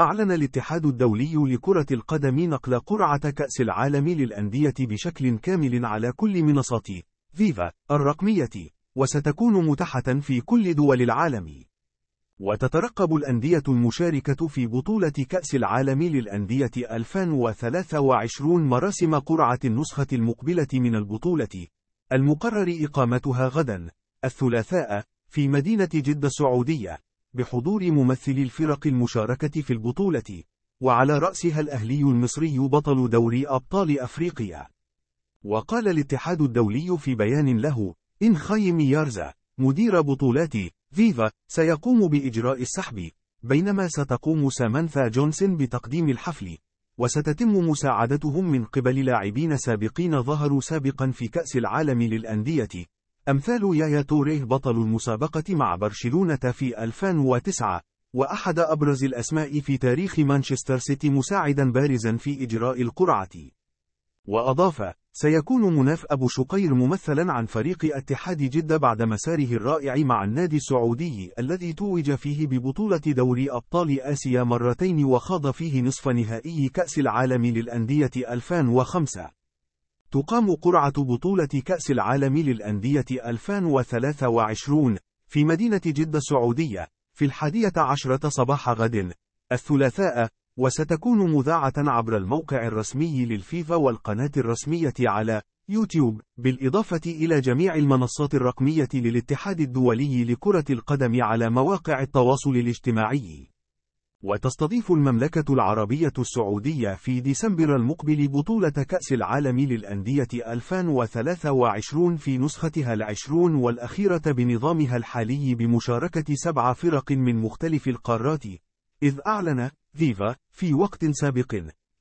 أعلن الاتحاد الدولي لكرة القدم نقل قرعة كأس العالم للأندية بشكل كامل على كل منصات فيفا الرقمية، وستكون متاحة في كل دول العالم. وتترقب الأندية المشاركة في بطولة كأس العالم للأندية 2023 مراسم قرعة النسخة المقبلة من البطولة، المقرر إقامتها غدا، الثلاثاء، في مدينة جدة السعودية. بحضور ممثلي الفرق المشاركة في البطولة وعلى رأسها الأهلي المصري بطل دوري أبطال أفريقيا وقال الاتحاد الدولي في بيان له إن خيم يارزا مدير بطولات فيفا سيقوم بإجراء السحب بينما ستقوم سامانثا جونسون بتقديم الحفل وستتم مساعدتهم من قبل لاعبين سابقين ظهروا سابقا في كأس العالم للأندية أمثال يايا توريه بطل المسابقة مع برشلونة في 2009 وأحد أبرز الأسماء في تاريخ مانشستر سيتي مساعدا بارزا في إجراء القرعة وأضاف سيكون مناف أبو شقير ممثلا عن فريق اتحاد جدة بعد مساره الرائع مع النادي السعودي الذي توج فيه ببطولة دوري أبطال آسيا مرتين وخاض فيه نصف نهائي كأس العالم للأندية 2005 تقام قرعة بطولة كأس العالم للأندية 2023 في مدينة جدة السعودية في الحادية عشرة صباح غد الثلاثاء وستكون مذاعة عبر الموقع الرسمي للفيفا والقناة الرسمية على يوتيوب بالإضافة إلى جميع المنصات الرقمية للاتحاد الدولي لكرة القدم على مواقع التواصل الاجتماعي وتستضيف المملكة العربية السعودية في ديسمبر المقبل بطولة كأس العالم للأندية 2023 في نسختها العشرون والأخيرة بنظامها الحالي بمشاركة سبع فرق من مختلف القارات، إذ أعلن فيفا في وقت سابق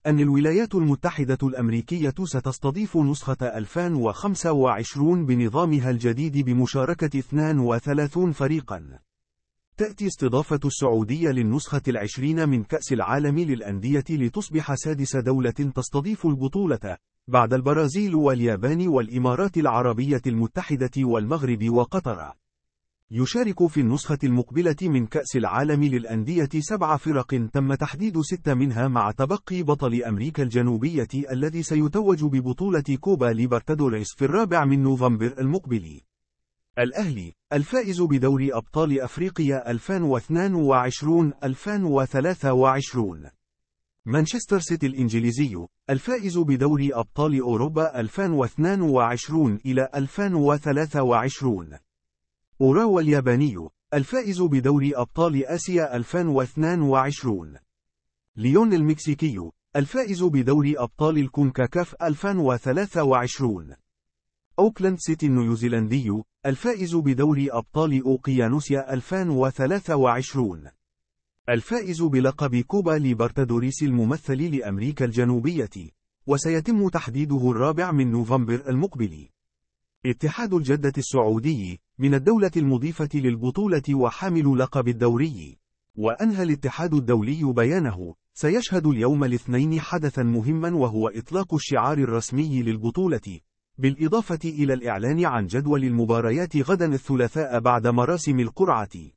أن الولايات المتحدة الأمريكية ستستضيف نسخة 2025 بنظامها الجديد بمشاركة 32 فريقاً. تأتي استضافة السعودية للنسخة العشرين من كأس العالم للأندية لتصبح سادس دولة تستضيف البطولة، بعد البرازيل واليابان والإمارات العربية المتحدة والمغرب وقطر. يشارك في النسخة المقبلة من كأس العالم للأندية سبع فرق تم تحديد ست منها مع تبقي بطل أمريكا الجنوبية الذي سيتوج ببطولة كوبا ليبرتادوريس في الرابع من نوفمبر المقبل. الأهلي الفائز بدوري أبطال أفريقيا 2022-2023 مانشستر سيتي الإنجليزي الفائز بدوري أبطال أوروبا 2022 إلى 2023 أوراوا الياباني الفائز بدوري أبطال آسيا 2022 ليون المكسيكي الفائز بدوري أبطال الكونكاكاف 2023 أوكلاند سيتي النيوزيلندي الفائز بدوري أبطال أوقيانوسيا 2023 الفائز بلقب كوبا ليبرتادوريس الممثل لأمريكا الجنوبية وسيتم تحديده الرابع من نوفمبر المقبل اتحاد الجدة السعودي من الدولة المضيفة للبطولة وحامل لقب الدوري وأنهى الاتحاد الدولي بيانه سيشهد اليوم الاثنين حدثا مهما وهو إطلاق الشعار الرسمي للبطولة بالإضافة إلى الإعلان عن جدول المباريات غدا الثلاثاء بعد مراسم القرعة